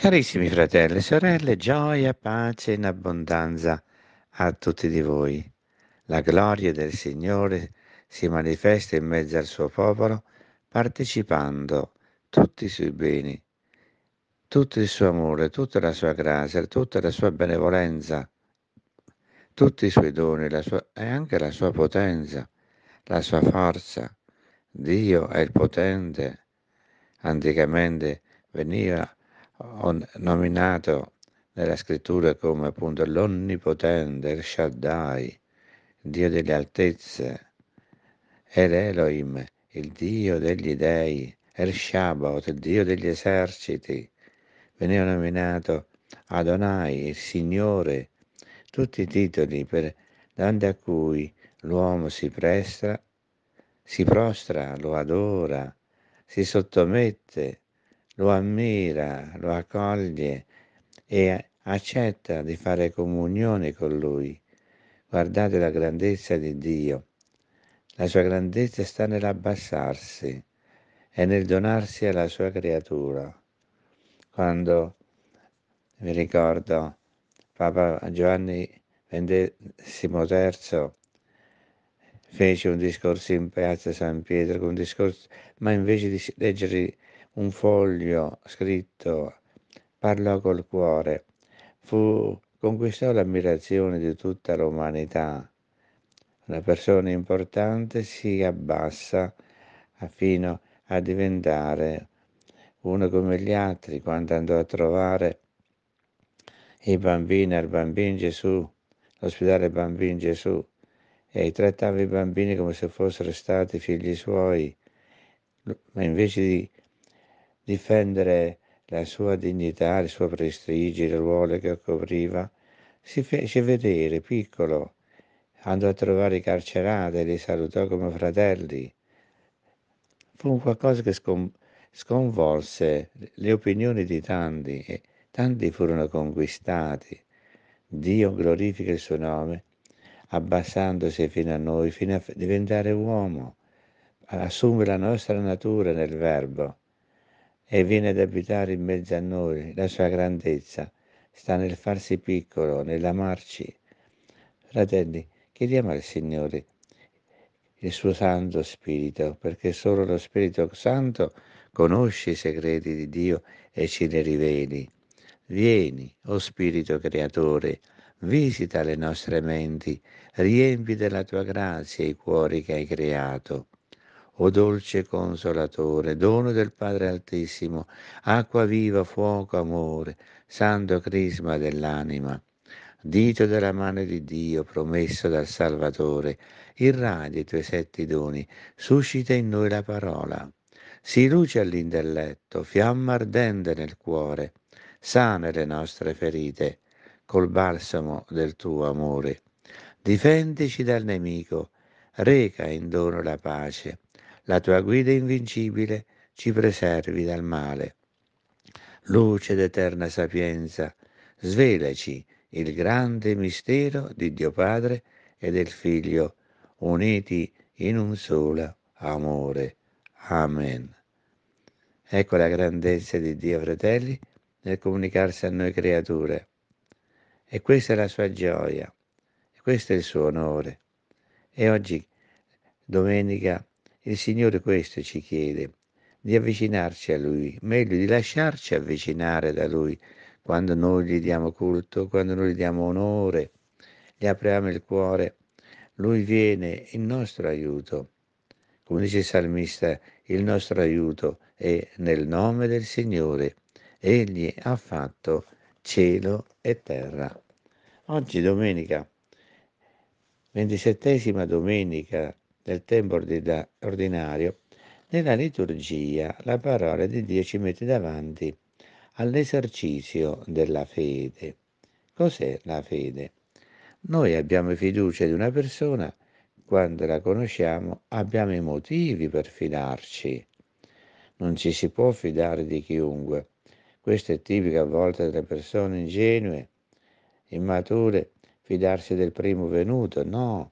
Carissimi fratelli e sorelle, gioia, pace in abbondanza a tutti di voi. La gloria del Signore si manifesta in mezzo al suo popolo partecipando tutti i suoi beni, tutto il suo amore, tutta la sua grazia, tutta la sua benevolenza, tutti i suoi doni sua, e anche la sua potenza, la sua forza. Dio è il potente. Anticamente veniva nominato nella scrittura come appunto l'onnipotente, il Shaddai, Dio delle altezze, El Elohim, il Dio degli dei, El Shabbat, il Dio degli eserciti, veniva nominato Adonai, il Signore, tutti i titoli per, davanti a cui l'uomo si prestra, si prostra, lo adora, si sottomette lo ammira, lo accoglie e accetta di fare comunione con lui. Guardate la grandezza di Dio. La sua grandezza sta nell'abbassarsi e nel donarsi alla sua creatura. Quando, mi ricordo, Papa Giovanni XXIII fece un discorso in piazza San Pietro, un discorso, ma invece di leggere un foglio scritto parlò col cuore, fu, conquistò l'ammirazione di tutta l'umanità. Una persona importante si abbassa ah, fino a diventare uno come gli altri quando andò a trovare i bambini al bambino Gesù, l'ospedale bambino Gesù, e trattava i bambini come se fossero stati figli suoi, ma invece di difendere la sua dignità, il suo prestigio, il ruolo che copriva, si fece vedere piccolo, andò a trovare i carcerati, e li salutò come fratelli. Fu qualcosa che sconvolse le opinioni di tanti e tanti furono conquistati. Dio glorifica il suo nome, abbassandosi fino a noi, fino a diventare uomo, assume la nostra natura nel Verbo e viene ad abitare in mezzo a noi. La sua grandezza sta nel farsi piccolo, nell'amarci. Fratelli, chiediamo al Signore il suo Santo Spirito, perché solo lo Spirito Santo conosce i segreti di Dio e ce li riveli. Vieni, o oh Spirito Creatore, visita le nostre menti, riempi della tua grazia i cuori che hai creato o dolce consolatore, dono del Padre Altissimo, acqua viva, fuoco, amore, santo crisma dell'anima, dito della mano di Dio promesso dal Salvatore, irradia i tuoi sette doni, suscita in noi la parola, si luce all'intelletto, fiamma ardente nel cuore, sana le nostre ferite, col balsamo del tuo amore. Difendici dal nemico, reca in dono la pace la tua guida invincibile ci preservi dal male. Luce d'eterna sapienza, svelaci il grande mistero di Dio Padre e del Figlio, uniti in un solo amore. Amen. Ecco la grandezza di Dio, fratelli, nel comunicarsi a noi creature. E questa è la sua gioia, e questo è il suo onore. E oggi, domenica il Signore questo ci chiede, di avvicinarci a Lui, meglio di lasciarci avvicinare da Lui quando noi gli diamo culto, quando noi gli diamo onore, gli apriamo il cuore. Lui viene in nostro aiuto. Come dice il salmista, il nostro aiuto è nel nome del Signore. Egli ha fatto cielo e terra. Oggi domenica, ventisettesima domenica del tempo ordinario, nella liturgia la parola di Dio ci mette davanti all'esercizio della fede. Cos'è la fede? Noi abbiamo fiducia di una persona, quando la conosciamo abbiamo i motivi per fidarci. Non ci si può fidare di chiunque. Questo è tipico a volte delle persone ingenue, immature, fidarsi del primo venuto. No,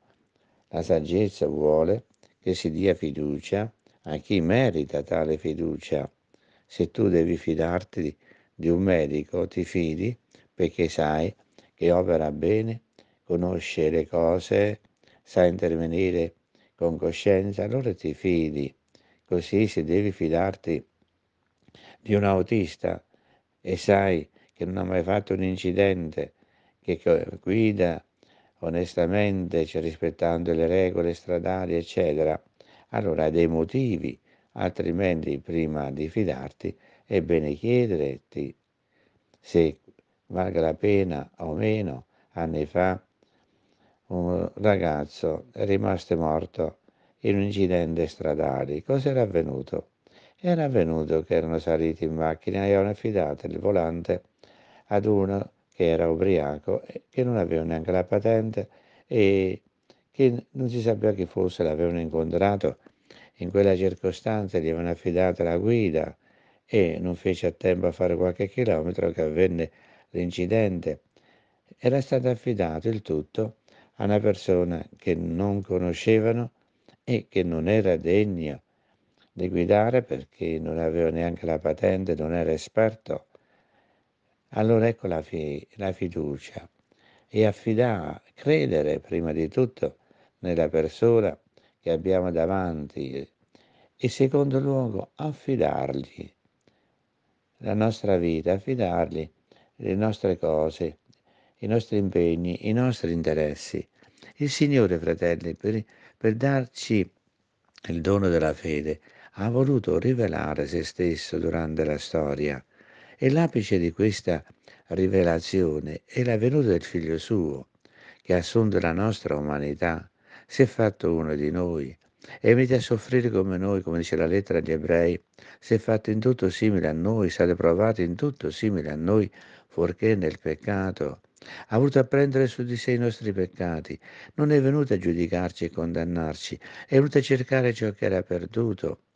la saggezza vuole che si dia fiducia a chi merita tale fiducia. Se tu devi fidarti di un medico, ti fidi perché sai che opera bene, conosce le cose, sa intervenire con coscienza, allora ti fidi. Così se devi fidarti di un autista e sai che non ha mai fatto un incidente, che guida onestamente, cioè rispettando le regole stradali, eccetera, allora hai dei motivi, altrimenti prima di fidarti è bene chiederti se valga la pena o meno. Anni fa un ragazzo è rimasto morto in un incidente stradale. Cosa era avvenuto? Era avvenuto che erano saliti in macchina e avevano affidato il volante ad uno che era ubriaco, che non aveva neanche la patente e che non si sapeva chi fosse, l'avevano incontrato in quella circostanza, gli avevano affidato la guida e non fece a tempo a fare qualche chilometro che avvenne l'incidente. Era stato affidato il tutto a una persona che non conoscevano e che non era degna di guidare perché non aveva neanche la patente, non era esperto allora ecco la, fi- la fiducia e affidare, credere prima di tutto nella persona che abbiamo davanti e secondo luogo affidargli la nostra vita, affidargli le nostre cose, i nostri impegni, i nostri interessi. Il Signore, fratelli, per, per darci il dono della fede, ha voluto rivelare se stesso durante la storia e l'apice di questa rivelazione è la venuta del Figlio suo, che ha assunto la nostra umanità, si è fatto uno di noi, e venuto a soffrire come noi, come dice la lettera agli ebrei, si è fatto in tutto simile a noi, è stato provato in tutto simile a noi, fuorché nel peccato. Ha voluto apprendere su di sé i nostri peccati, non è venuto a giudicarci e condannarci, è venuto a cercare ciò che era perduto.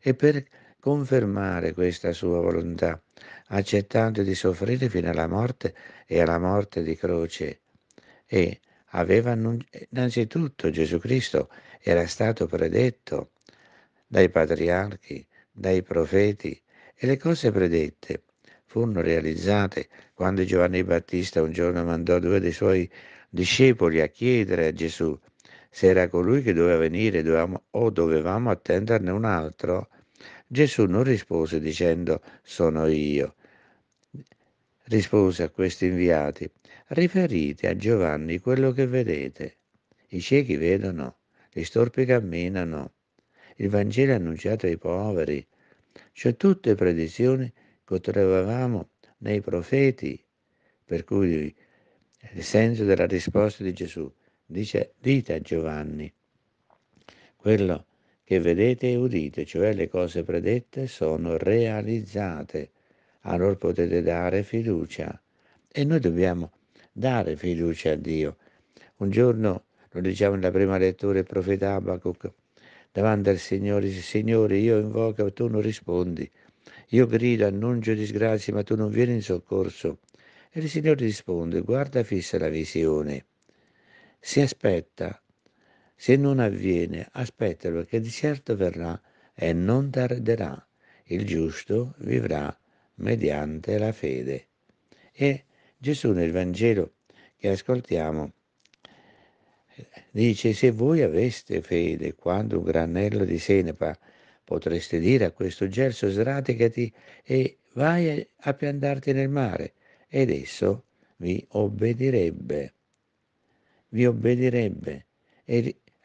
E per confermare questa sua volontà, accettando di soffrire fino alla morte e alla morte di croce. E aveva innanzitutto Gesù Cristo era stato predetto dai patriarchi, dai profeti e le cose predette furono realizzate quando Giovanni Battista un giorno mandò due dei suoi discepoli a chiedere a Gesù se era colui che doveva venire dovevamo, o dovevamo attenderne un altro. Gesù non rispose dicendo sono io. Rispose a questi inviati, riferite a Giovanni quello che vedete. I ciechi vedono, gli storpi camminano, il Vangelo è annunciato ai poveri. Cioè tutte predizioni che trovavamo nei profeti, per cui il senso della risposta di Gesù dice dite a Giovanni quello che vedete e udite, cioè le cose predette, sono realizzate. Allora potete dare fiducia. E noi dobbiamo dare fiducia a Dio. Un giorno, lo diciamo nella prima lettura, il profeta Abacuc, davanti al Signore, dice, Signore, io invoco, tu non rispondi. Io grido, annuncio disgrazie, ma tu non vieni in soccorso. E il Signore risponde, guarda fissa la visione. Si aspetta se non avviene, aspettalo che di certo verrà e non tarderà. Il giusto vivrà mediante la fede. E Gesù nel Vangelo che ascoltiamo dice, se voi aveste fede quando un granello di senepa potreste dire a questo gelso sradicati e vai a piantarti nel mare ed esso vi obbedirebbe. Vi obbedirebbe.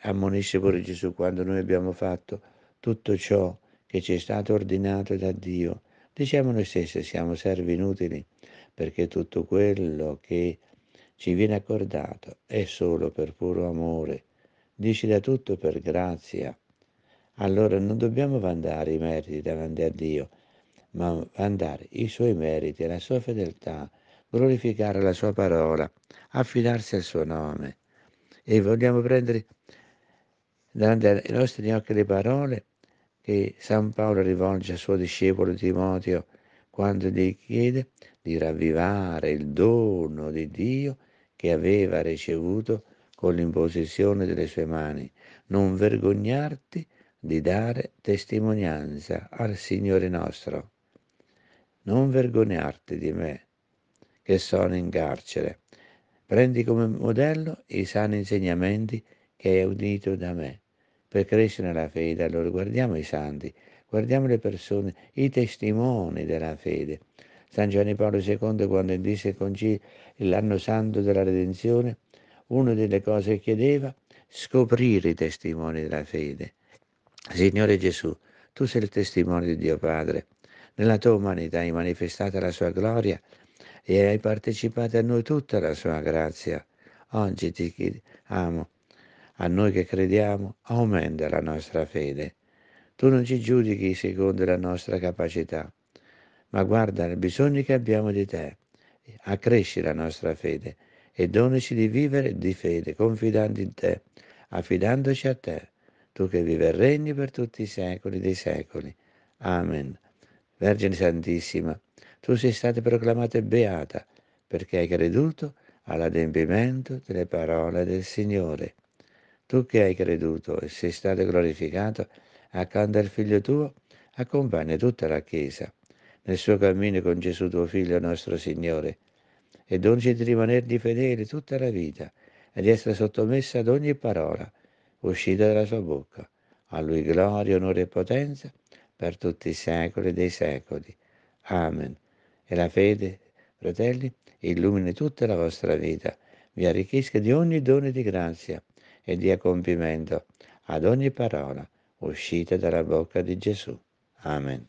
Ammonisce pure Gesù quando noi abbiamo fatto tutto ciò che ci è stato ordinato da Dio. Diciamo noi stessi siamo servi inutili perché tutto quello che ci viene accordato è solo per puro amore. Dici da tutto per grazia. Allora non dobbiamo vandare i meriti davanti a Dio, ma vandare i suoi meriti, la sua fedeltà, glorificare la sua parola, affidarsi al suo nome. E vogliamo prendere Dante ai nostri occhi le parole che San Paolo rivolge al suo discepolo Timoteo quando gli chiede di ravvivare il dono di Dio che aveva ricevuto con l'imposizione delle sue mani. Non vergognarti di dare testimonianza al Signore nostro. Non vergognarti di me, che sono in carcere. Prendi come modello i sani insegnamenti che hai udito da me per crescere nella fede. Allora guardiamo i santi, guardiamo le persone, i testimoni della fede. San Giovanni Paolo II quando disse con concilio l'anno santo della redenzione, una delle cose che chiedeva scoprire i testimoni della fede. Signore Gesù, tu sei il testimone di Dio Padre. Nella tua umanità hai manifestato la sua gloria e hai partecipato a noi tutta la sua grazia. Oggi ti amo a noi che crediamo, aumenta la nostra fede. Tu non ci giudichi secondo la nostra capacità, ma guarda il bisogno che abbiamo di te. Accresci la nostra fede e donaci di vivere di fede, confidando in te, affidandoci a te, tu che vivi e regni per tutti i secoli dei secoli. Amen. Vergine Santissima, tu sei stata proclamata beata perché hai creduto all'adempimento delle parole del Signore. Tu che hai creduto e sei stato glorificato, accanto al figlio tuo, accompagna tutta la Chiesa nel suo cammino con Gesù tuo figlio nostro Signore, e donci di rimanergli fedele tutta la vita e di essere sottomessa ad ogni parola uscita dalla sua bocca. A lui gloria, onore e potenza per tutti i secoli dei secoli. Amen. E la fede, fratelli, illumini tutta la vostra vita, vi arricchisca di ogni dono di grazia e dia compimento ad ogni parola uscita dalla bocca di Gesù. Amen.